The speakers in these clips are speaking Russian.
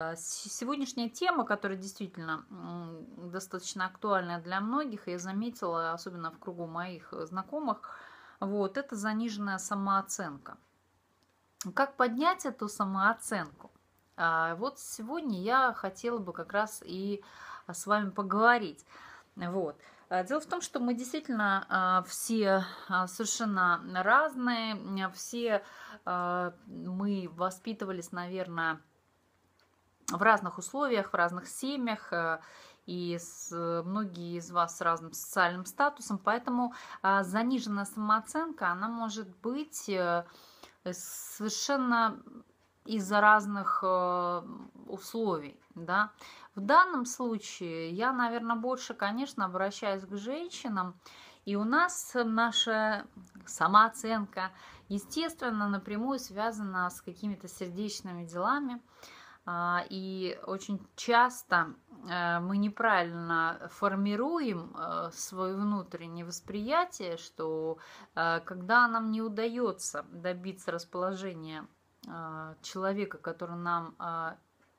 А, сегодняшняя тема, которая действительно достаточно актуальна для многих, я заметила, особенно в кругу моих э, знакомых, вот, это заниженная самооценка. Как поднять эту самооценку? А, вот сегодня я хотела бы как раз и а, с вами поговорить. Вот. Дело в том, что мы действительно все совершенно разные, все мы воспитывались, наверное, в разных условиях, в разных семьях э, и с, э, многие из вас с разным социальным статусом, поэтому а, заниженная самооценка, она может быть э, совершенно из-за разных условий, да. В данном случае я, наверное, больше, конечно, обращаюсь к женщинам, и у нас наша самооценка, естественно, напрямую связана с какими-то сердечными делами, а, и очень часто э, мы неправильно формируем э, свое внутреннее восприятие, что э, когда нам не удается добиться расположения человека, который нам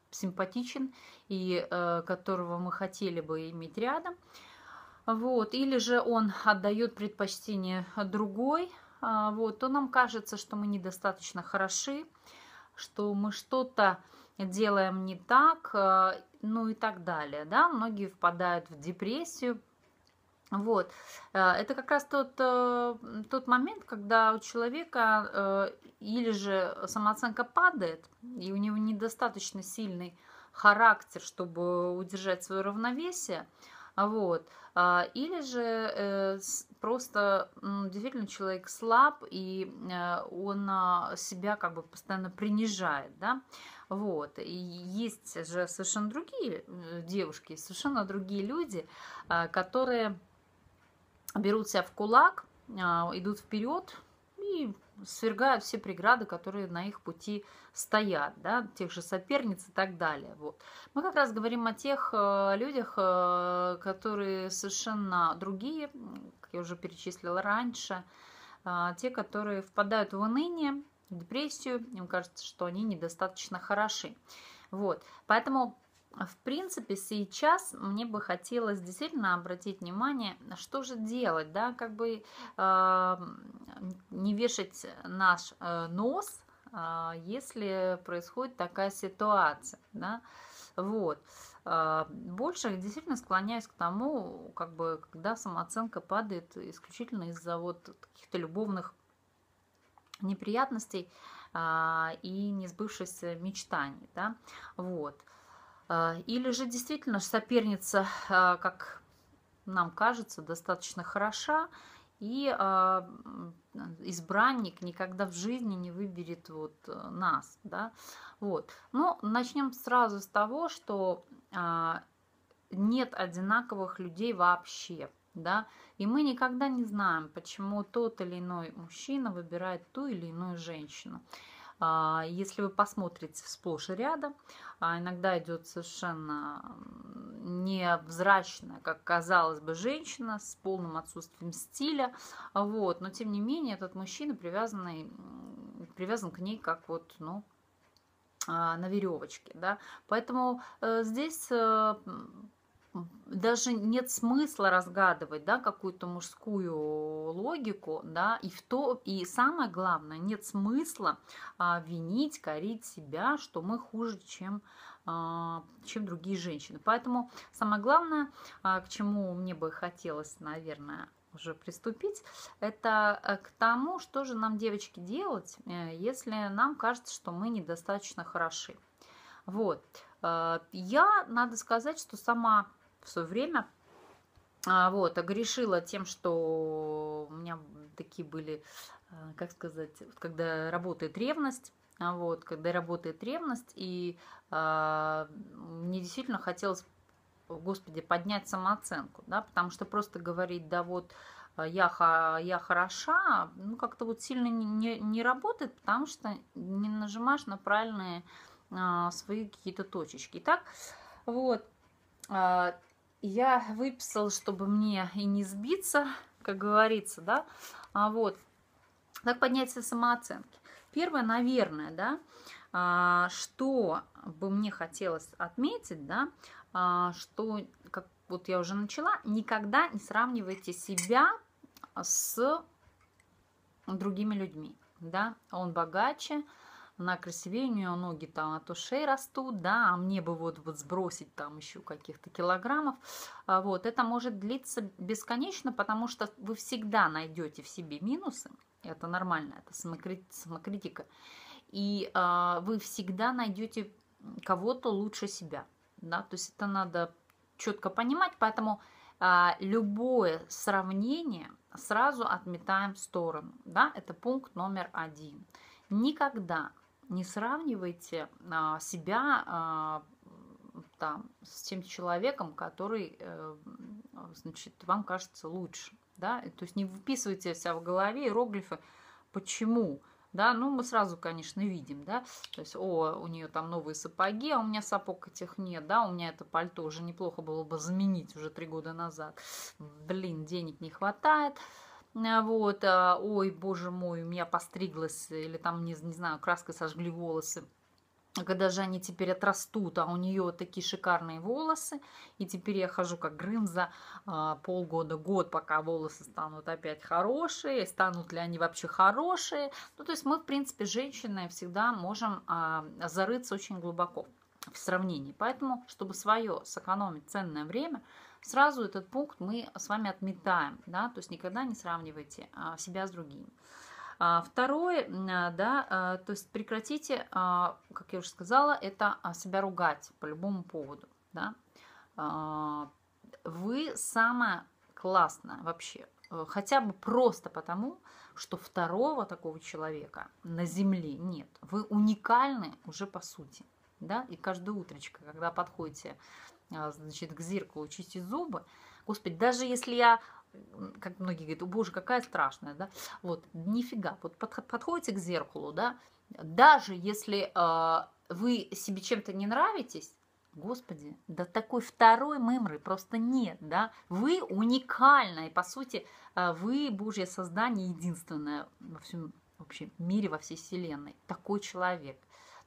симпатичен и которого мы хотели бы иметь рядом, вот, или же он отдает предпочтение другой, а, вот, то нам кажется, что мы недостаточно хороши, что мы что-то делаем не так, э, ну и так далее, да, многие впадают в депрессию, вот, э, это как раз тот, э, тот момент, когда у человека или же самооценка падает, и у него недостаточно сильный характер, чтобы удержать свое равновесие, вот. Или же просто действительно человек слаб, и он себя как бы постоянно принижает, да. Вот. И есть же совершенно другие э, девушки, совершенно другие люди, а, которые берут себя в кулак, а, идут вперед и свергают все преграды, которые на их пути стоят, да, тех же соперниц и так далее. Вот. Мы как раз говорим о тех э, людях, э, которые совершенно другие, как я уже перечислила раньше, а, те, которые впадают в уныние, депрессию, им кажется, что они недостаточно хороши. Вот, поэтому в принципе, сейчас мне бы хотелось действительно обратить внимание, что же делать, да, как бы э, не вешать наш э, нос, э, если происходит такая ситуация, да, вот. Э, больше действительно склоняюсь к тому, как бы, когда самооценка падает исключительно из-за вот каких-то любовных неприятностей а, и не сбывшихся мечтаний. Да? Вот. А, или же действительно соперница, а, как нам кажется, достаточно хороша, и избранник никогда в жизни не выберет вот э, нас. Да? Вот. Но начнем сразу с того, что нет одинаковых людей вообще да, и мы никогда не знаем, почему тот или иной мужчина выбирает ту или иную женщину. А, если вы посмотрите сплошь и рядом, а, иногда идет совершенно невзрачная, как казалось бы, женщина с полным отсутствием стиля, вот, но тем не менее этот мужчина привязанный, привязан к ней как вот, ну, а, на веревочке, да, поэтому э, здесь э, даже нет смысла разгадывать, да, какую-то мужскую логику, да, и в то, и самое главное, нет смысла а, винить, корить себя, что мы хуже, чем а, чем другие женщины. Поэтому самое главное, а, к чему мне бы хотелось, наверное, уже приступить, это э, к тому, что же нам, девочки, делать, э, если нам кажется, что мы недостаточно хороши. Вот. Э, я, надо сказать, что сама в свое время. А, вот, огрешила тем, что у меня такие были, э, как сказать, когда работает ревность, а, вот, когда работает ревность, и э, мне действительно хотелось, господи, поднять самооценку, да, потому что просто говорить, да вот, э, я, я хороша, ну, как-то вот сильно не, не, работает, потому что не нажимаешь на правильные э, свои какие-то точечки. Итак, вот, э, я выписала, чтобы мне и не сбиться, как говорится, да, а вот, как поднять свои самооценки. Первое, наверное, да, а, что бы мне хотелось отметить, да, а, что, как вот я уже начала, никогда не сравнивайте себя с другими людьми, да, он богаче, она красивее, у нее ноги там а от ушей растут, да, а мне бы вот, вот сбросить там еще каких-то килограммов, а вот, это может длиться бесконечно, потому что вы всегда найдете в себе минусы, это нормально, это самокритика, и э, вы всегда найдете кого-то лучше себя, да, то есть это надо четко понимать, поэтому а, любое сравнение сразу отметаем в сторону. Да? Это пункт номер один. Никогда не сравнивайте а, себя а, там, с тем человеком, который, э, значит, вам кажется лучше, да, то есть не выписывайте себя в голове иероглифы, почему, да, ну мы сразу, конечно, видим, да, то есть, о, у нее там новые сапоги, а у меня сапог этих нет, да, у меня это пальто уже неплохо было бы заменить уже три года назад, блин, денег не хватает, а, вот, а, ой, боже мой, у меня постриглась, или там, не, не знаю, краской сожгли волосы. Когда же они теперь отрастут, а у нее такие шикарные волосы, и теперь я хожу как Грымза полгода-год, пока волосы станут опять хорошие, станут ли они вообще хорошие. Ну, то есть мы, в принципе, женщины всегда можем а, зарыться очень глубоко в сравнении. Поэтому, чтобы свое сэкономить ценное время – сразу этот пункт мы с вами отметаем, да, то есть никогда не сравнивайте а, себя с другими. А, второе, да, а, то есть прекратите, как я уже сказала, это себя ругать по любому поводу, да. Вы самое классное вообще, э, хотя бы просто потому, что второго такого человека на земле нет. Вы уникальны уже по сути, да, и каждое утречко, когда подходите а, значит, к зеркалу, чистить зубы. Господи, даже если я как многие говорят, о боже, какая страшная, да, вот, нифига, вот подходите к зеркалу, да, даже если э, вы себе чем-то не нравитесь, господи, да такой второй мымры просто нет, да, вы уникальны, и, по сути, а, вы, божье создание, единственное во всем вообще мире, во всей вселенной, такой человек,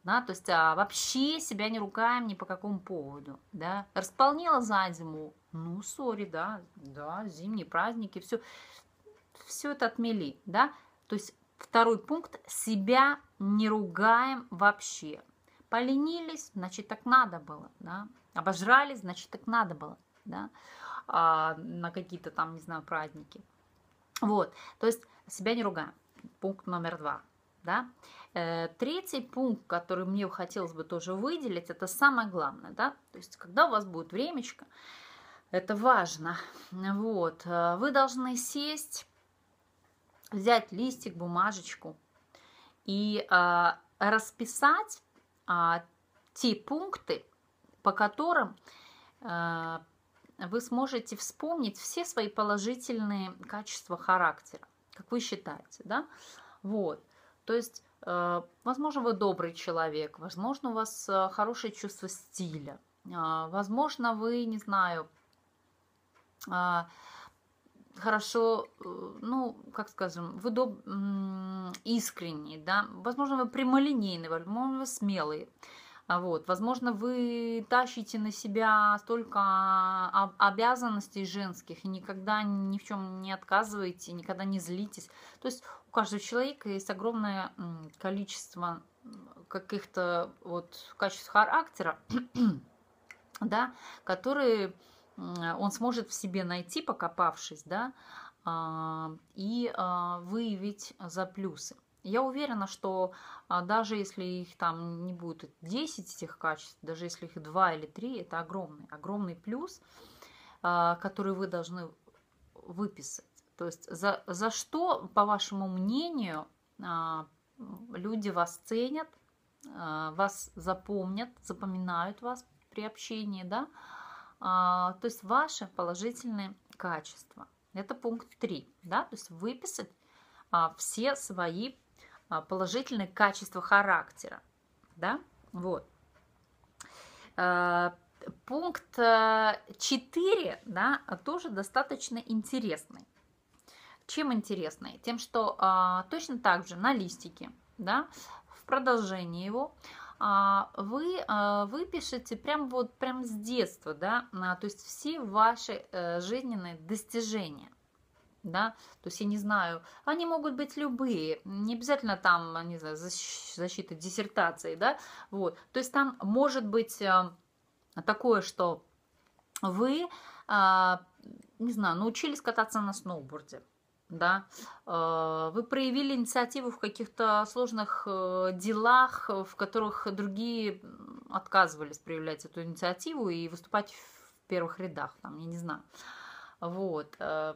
да, то есть а, вообще себя не ругаем ни по какому поводу, да, Располнила за зиму, ну, сори, да, да, зимние праздники, все, все это отмели, да, то есть второй пункт, себя не ругаем вообще, поленились, значит, так надо было, да, обожрались, значит, так надо было, да, а, на какие-то там, не знаю, праздники, вот, то есть себя не ругаем, пункт номер два, да? Э, третий пункт, который мне хотелось бы тоже выделить, это самое главное, да, то есть когда у вас будет времечко, это важно, вот, э, вы должны сесть, взять листик, бумажечку и э, расписать те пункты, по которым вы сможете вспомнить все свои положительные качества характера, как вы считаете, да, вот, то есть, э, возможно, вы добрый человек, возможно, у вас э, хорошее чувство стиля, а, возможно, вы, не знаю, а, хорошо, э, ну, как скажем, вы доб... искренний, да, возможно, вы прямолинейный, возможно, вы смелый, а вот, возможно, вы тащите на себя столько обязанностей женских и никогда ни в чем не отказываете, никогда не злитесь. То есть у каждого человека есть огромное количество каких-то вот качеств характера, да, которые он сможет в себе найти, покопавшись, да, а, и а, выявить за плюсы. Я уверена, что а, даже если их там не будет 10 этих качеств, даже если их 2 или 3, это огромный, огромный плюс, который вы должны выписать. То есть за, за что, по вашему мнению, а, люди вас ценят, а, вас запомнят, запоминают вас при общении, да? А, то есть ваши положительные качества. Это пункт 3, да? То есть выписать все свои положительные качества характера, да? Вот. Пункт 4, э, да, тоже достаточно интересный. Чем интересны? Тем, что а, точно так же на листике, да, в продолжении его а, вы, а, вы пишете прям вот прям с детства, да, то есть все ваши э, жизненные достижения. Да, то есть я не знаю, они могут быть любые, не обязательно там, не знаю, защита диссертации, да, вот, то есть там может быть э, такое, что вы, а, не знаю, научились кататься на сноуборде, да, э, вы проявили инициативу в каких-то сложных э, делах, в которых другие отказывались проявлять эту инициативу и выступать в первых рядах, там, я не знаю. Вот. Э,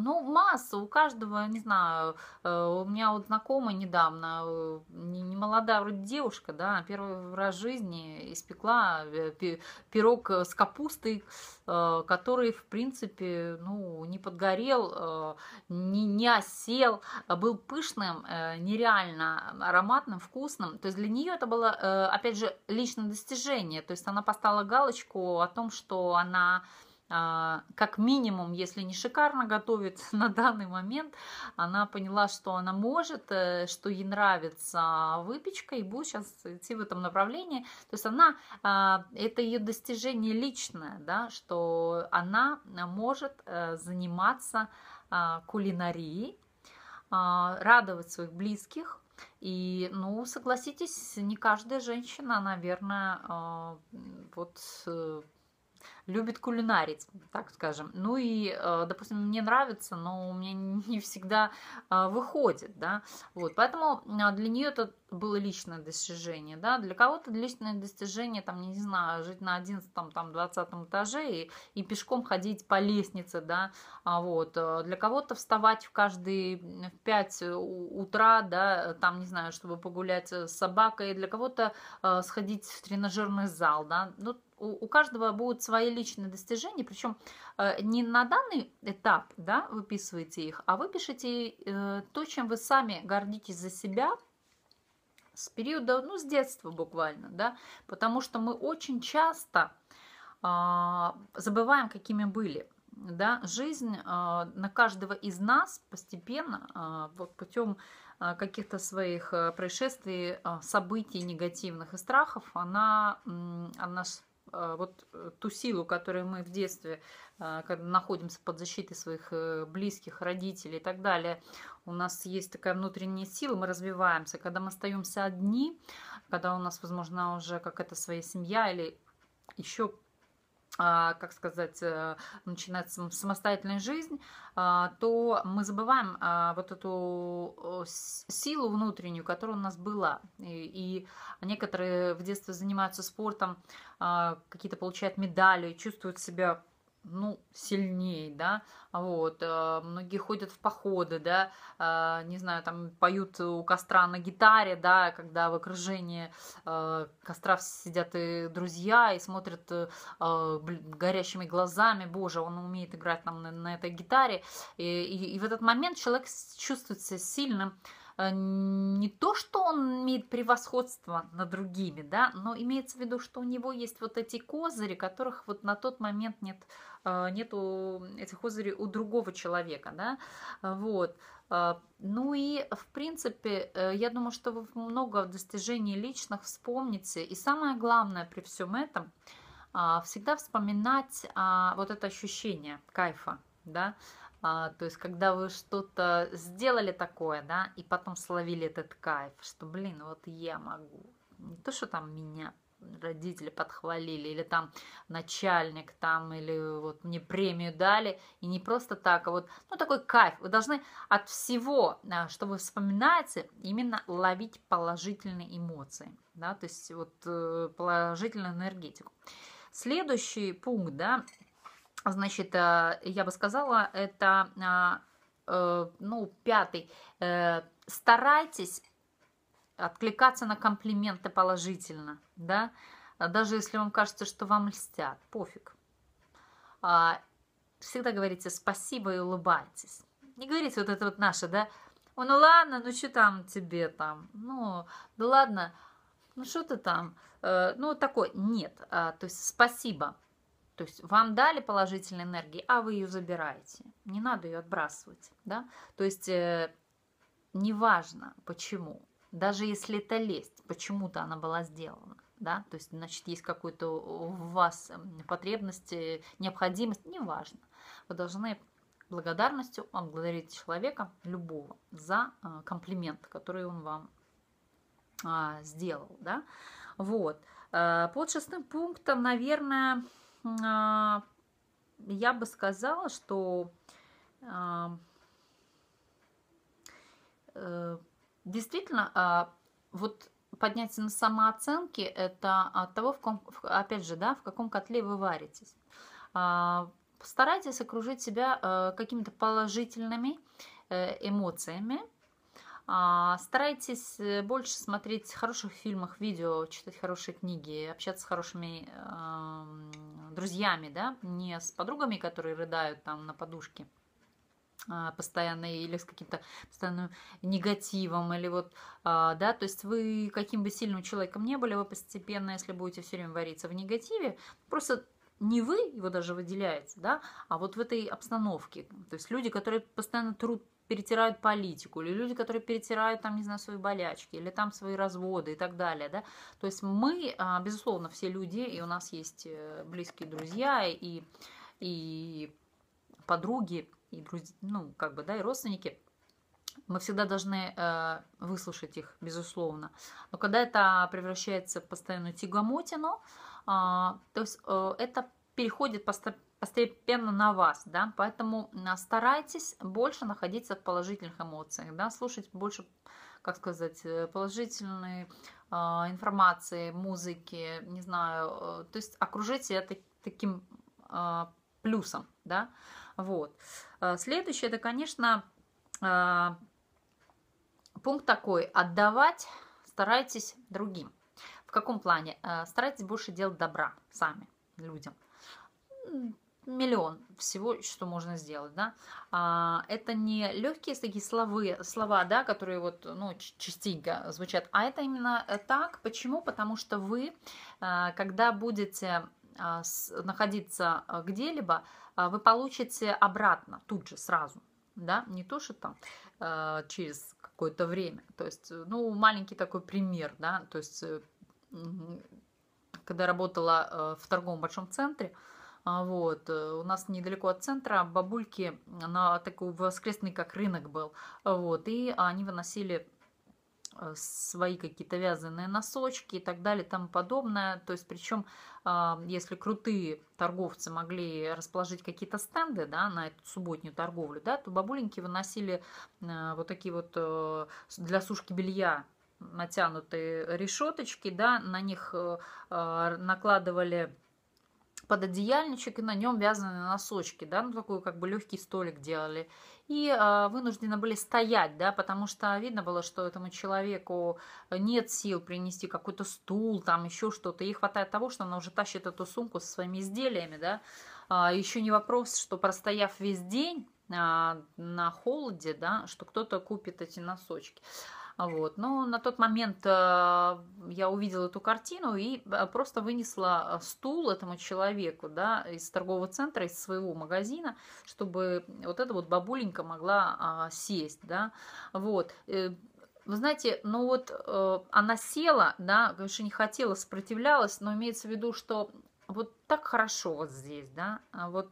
ну, масса у каждого, не знаю, э, у меня вот знакомая недавно, э, не молодая вроде девушка, да, первый раз в жизни испекла э, пирог с капустой, который, в принципе, ну, не подгорел, не, не осел, а был пышным, нереально ароматным, вкусным. То есть для нее это было, опять же, личное достижение, то есть она поставила галочку о том, что она а, как минимум, если не шикарно готовит на данный момент, она поняла, что она может, э, что ей нравится выпечка и будет сейчас идти в этом направлении. То есть она, а, это ее достижение личное, да, что она может э, заниматься а, кулинарией, радовать своих близких, и, ну, согласитесь, не каждая женщина, наверное, вот э, любит кулинарить, так скажем. Ну и, э, допустим, мне нравится, но у меня не всегда э, выходит, да. Вот, поэтому э, для нее это было личное достижение, да, для кого-то личное достижение, там, не знаю, жить на 11 там, 20 этаже и, и пешком ходить по лестнице, да, а вот, э, для кого-то вставать в каждый в 5 э, утра, да, там, не знаю, чтобы погулять э, с собакой, для кого-то э, сходить в тренажерный зал, да, ну, у, у каждого будут свои личные достижения, причем э, не на данный этап, да, выписываете их, а вы пишете э, то, чем вы сами гордитесь за себя – с периода, ну, с детства буквально, да, потому что мы очень часто а, забываем, какими были. Да, жизнь а, на каждого из нас постепенно, а, вот путем а, каких-то своих э, происшествий, а, событий негативных и страхов, она, она а, вот э, ту силу, которую мы в детстве, а, когда находимся под защитой своих э, близких, родителей и так далее, у нас есть такая внутренняя сила, мы развиваемся. Когда мы остаемся одни, когда у нас, возможно, уже какая-то своя семья или еще а, как сказать, э, начинается самостоятельная жизнь, а, то мы забываем а, вот эту силу внутреннюю, которая у нас была. И некоторые в детстве занимаются спортом, какие-то получают медали, чувствуют себя ну, сильнее, да, вот, э, многие ходят в походы, да, э, не знаю, там поют у костра на гитаре, да, когда в окружении э, костра сидят и друзья и смотрят горящими глазами, боже, он умеет играть там на, этой гитаре, и, и, и в этот момент человек чувствует себя сильным, Э, не то, что он имеет превосходство над другими, да, но имеется в виду, что у него есть вот эти козыри, которых вот на тот момент нет, э, нету этих козырей у другого человека, да, вот. Э, ну и, в принципе, я думаю, что вы много достижений личных вспомните. И самое главное при всем этом всегда вспоминать а, вот это ощущение кайфа, да, а, то есть, когда вы что-то сделали такое, да, и потом словили этот кайф, что, блин, вот я могу. Не то, что там меня родители подхвалили, или там начальник там, или вот мне премию дали, и не просто так, а вот, ну, такой кайф. Вы должны от всего, а, что вы вспоминаете, именно ловить положительные эмоции, да, то есть вот э, положительную энергетику. Следующий пункт, да, Значит, э, я бы сказала, это, а, э, ну, пятый. Э, старайтесь откликаться на комплименты положительно, да, даже если вам кажется, что вам льстят, пофиг. А, всегда говорите спасибо и улыбайтесь. Не говорите вот это вот наше, да, О ну ладно, ну что там тебе там, ну, да ладно, ну что ты там, ну такой, нет, а, то есть спасибо, то есть вам дали положительной энергии, а вы ее забираете. Не надо ее отбрасывать. Да? То есть э, неважно почему. Даже если это лесть, почему-то она была сделана. Да? То есть, значит, есть какая-то у вас эм, потребность, необходимость, неважно. Вы должны благодарностью благодарить человека, любого, за э, комплимент, который он вам э, сделал. Да? Вот. Э, Под шестым пунктом, наверное, а, я бы сказала, что а, э, действительно а, вот поднятие на самооценки – это от того, в ком, опять же, да, в каком котле вы варитесь. Постарайтесь окружить себя э, какими-то положительными э, эмоциями, а, старайтесь э, больше смотреть хороших фильмах, видео, читать хорошие книги, общаться с хорошими э, друзьями, да, не с подругами, которые рыдают там на подушке э, постоянно или с каким-то постоянным негативом или вот э, да то есть вы каким бы сильным человеком не были вы постепенно если будете все время вариться в негативе просто не вы его даже выделяете да а вот в этой обстановке то есть люди которые постоянно труд перетирают политику, или люди, которые перетирают там, не знаю, свои болячки, или там свои разводы и так далее, да. То есть мы, а, безусловно, все люди, и у нас есть э, близкие друзья, и, и подруги, и друзья, ну, как бы, да, и родственники – мы всегда должны э, выслушать их, безусловно. Но когда это превращается в постоянную тягомотину, э, то есть э, это переходит постоянно постепенно на вас, да, поэтому а, старайтесь больше находиться в положительных эмоциях, да, слушать больше, как сказать, положительной э, а, информации, музыки, не знаю, э, то есть окружите себя таким э, плюсом, да, вот. Следующее, это, конечно, пункт такой, отдавать старайтесь другим. В каком плане? Старайтесь больше делать добра сами людям миллион всего, что можно сделать, да. А, это не легкие такие словы, слова, да, которые вот, ну, частенько звучат, а это именно э, так. Почему? Потому что вы, э, когда будете а, находиться э, где-либо, а, вы получите обратно, тут же, сразу, да, не то, что там через какое-то время. То есть, ну, маленький такой пример, да, то есть, когда работала в торговом большом центре, а, вот. Э, у нас недалеко от центра бабульки, на такой воскресный как рынок был. Вот. И они выносили э, свои какие-то вязаные носочки и так далее, там подобное. То есть, причем, а, если крутые торговцы могли расположить какие-то стенды, да, на эту субботнюю торговлю, да, то бабуленьки выносили э, вот такие вот для сушки белья натянутые решеточки, да, на них а, накладывали пододеяльничек и на нем вязаные носочки, да, ну такой как бы легкий столик делали. И э, вынуждены были стоять, да, потому что видно было, что этому человеку нет сил принести какой-то стул, там еще что-то. Ей хватает того, что она уже тащит эту сумку со своими изделиями, да. Э, а, еще не вопрос, что простояв весь день, а, на холоде, да, что кто-то купит эти носочки. Вот. Но на тот момент э, я увидела эту картину и э, просто вынесла э, стул этому человеку да, из торгового центра, из своего магазина, чтобы вот эта вот бабуленька могла сесть. Да. Вот вы знаете, ну вот она села, да, конечно, не хотела, сопротивлялась, но имеется в виду, что вот так хорошо вот здесь, да, а вот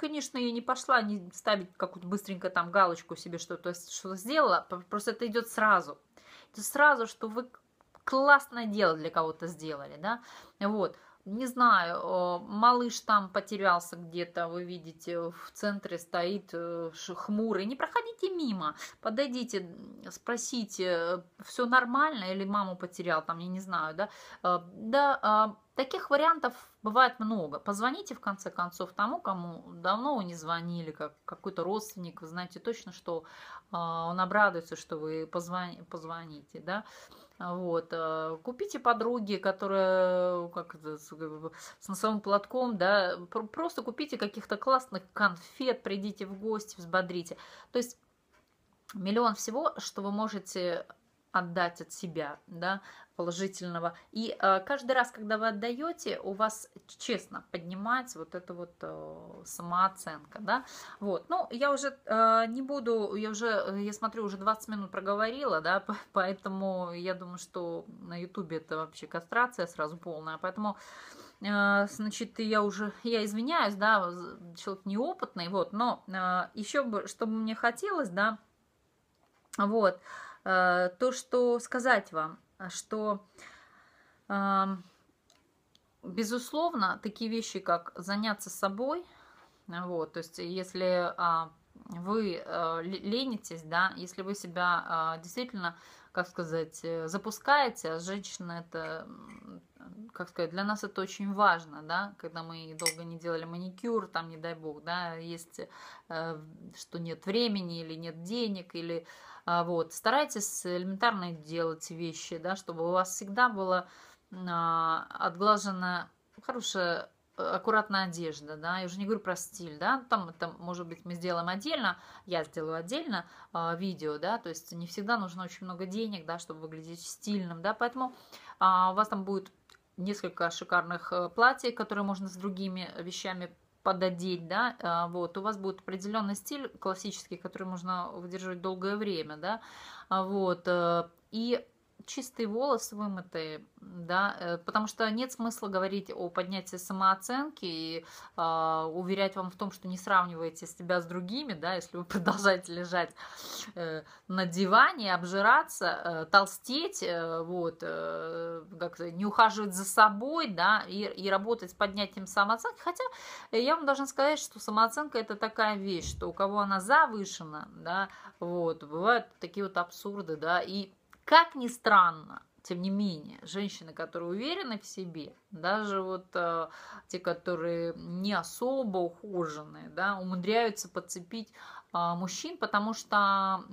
конечно, я не пошла не ставить какую-то быстренько там галочку себе, что-то что сделала. Просто это идет сразу. Это сразу, что вы классное дело для кого-то сделали, да. Вот не знаю, малыш там потерялся где-то, вы видите, в центре стоит э, хмурый, не проходите мимо, подойдите, спросите, э, все нормально или маму потерял, там, я не знаю, да, э, да, а Таких вариантов бывает много. Позвоните, в конце концов, тому, кому давно вы не звонили, как какой-то родственник, вы знаете точно, что э, он обрадуется, что вы позвони, позвоните, да. Вот. Э, купите подруги, которая как это, с носовым платком, да, просто купите каких-то классных конфет, придите в гости, взбодрите. То есть миллион всего, что вы можете отдать от себя, да, положительного. И э, каждый раз, когда вы отдаете, у вас честно поднимается вот эта вот э, самооценка, да. Вот, ну, я уже э, не буду, я уже, я смотрю, уже 20 минут проговорила, да, поэтому я думаю, что на ютубе это вообще кастрация сразу полная, поэтому э, значит, я уже, я извиняюсь, да, человек неопытный, вот, но э, еще бы, что бы мне хотелось, да, вот, Э, то, что сказать вам, а что, эм, безусловно, такие вещи, как заняться собой, вот, то есть если а, вы э, ленитесь, да, если вы себя э, действительно, как сказать, запускаете, а женщина это, как сказать, для нас это очень важно, да, когда мы долго не делали маникюр, там, не дай бог, да, есть, что нет времени или нет денег, или а, вот. Старайтесь элементарно делать вещи, да, чтобы у вас всегда была а, отглажена хорошая а, аккуратная одежда, да, я уже не говорю про стиль, да, ну, там, это может быть, мы сделаем отдельно, я сделаю отдельно э, видео, да, то есть не всегда нужно очень много денег, да, чтобы выглядеть стильным, да, поэтому э, у вас там будет несколько шикарных э, платьев, которые можно с другими вещами пододеть, да, а, вот, у вас будет определенный стиль классический, который можно выдерживать долгое время, да, а, вот, э, и чистые волосы, вымытые, да, э, потому что нет смысла говорить о поднятии самооценки и э, уверять вам в том, что не сравниваете себя с другими, да, если вы продолжаете лежать э, на диване, обжираться, э, толстеть, э, вот, э, как не ухаживать за собой, да, и, и работать с поднятием самооценки, хотя э, я вам должна сказать, что самооценка это такая вещь, что у кого она завышена, да, вот, бывают такие вот абсурды, да, и как ни странно, тем не менее, женщины, которые уверены в себе, даже вот э, те, которые не особо ухоженные, да, умудряются подцепить э, мужчин, потому что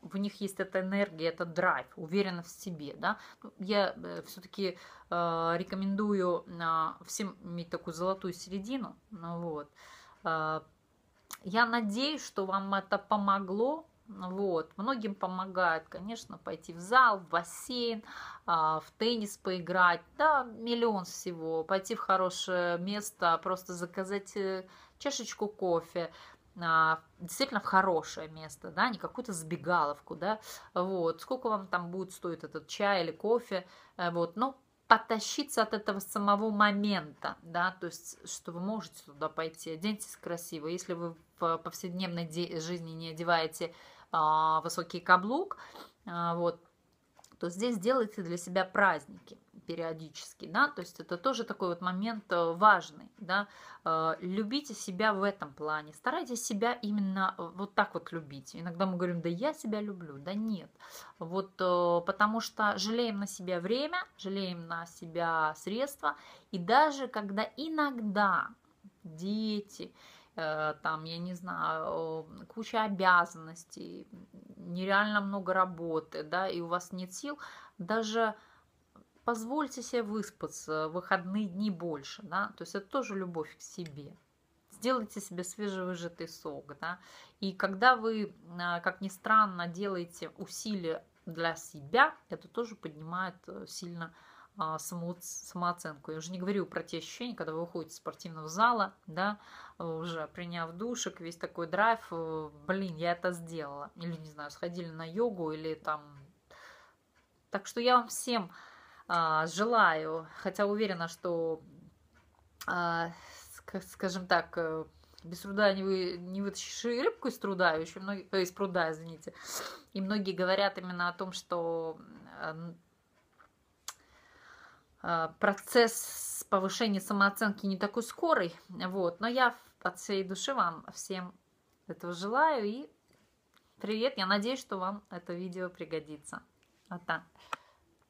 в них есть эта энергия, этот драйв, уверенность в себе, да. Ну, я э, все-таки э, рекомендую всем иметь такую золотую середину, ну вот. я надеюсь, что вам это помогло вот. Многим помогает, конечно, пойти в зал, в бассейн, а, в теннис поиграть, да, миллион всего, пойти в хорошее место, просто заказать э, чашечку кофе, а, действительно в хорошее место, да, не какую-то забегаловку, да, вот, сколько вам там будет стоить этот чай или кофе, э, вот, но потащиться от этого самого момента, да, то есть, что вы можете туда пойти, оденьтесь красиво, если вы в повседневной жизни не одеваете а, высокий каблук, а, вот, то здесь делайте для себя праздники периодически, да, то есть это тоже такой вот момент э, важный, да, э, любите себя в этом плане, старайтесь себя именно э, вот так вот любить. Иногда мы говорим, да я себя люблю, да нет, вот потому что жалеем на себя время, жалеем на себя средства, и даже когда иногда дети, Э, там, я не знаю, э, куча обязанностей, нереально много работы, да, и у вас нет сил, даже позвольте себе выспаться, выходные дни больше, да, то есть это тоже любовь к себе. Сделайте себе свежевыжатый сок, да, и когда вы, э, как ни странно, делаете усилия для себя, это тоже поднимает сильно э, а, саму, самооценку. Я уже не говорю про те ощущения, когда вы выходите из спортивного зала, да, уже приняв душик, весь такой драйв, э, блин, я это сделала. Или, не знаю, сходили на йогу или там... Так что я вам всем а, желаю, хотя уверена, что, а, скажем так, э, без труда не, вы, не вытащишь и рыбку из труда, а еще многие, э, из пруда, извините. И многие говорят именно о том, что а, процесс повышения самооценки не такой скорый. Вот. Но я от всей души вам всем этого желаю. И привет, я надеюсь, что вам это видео пригодится. Вот так.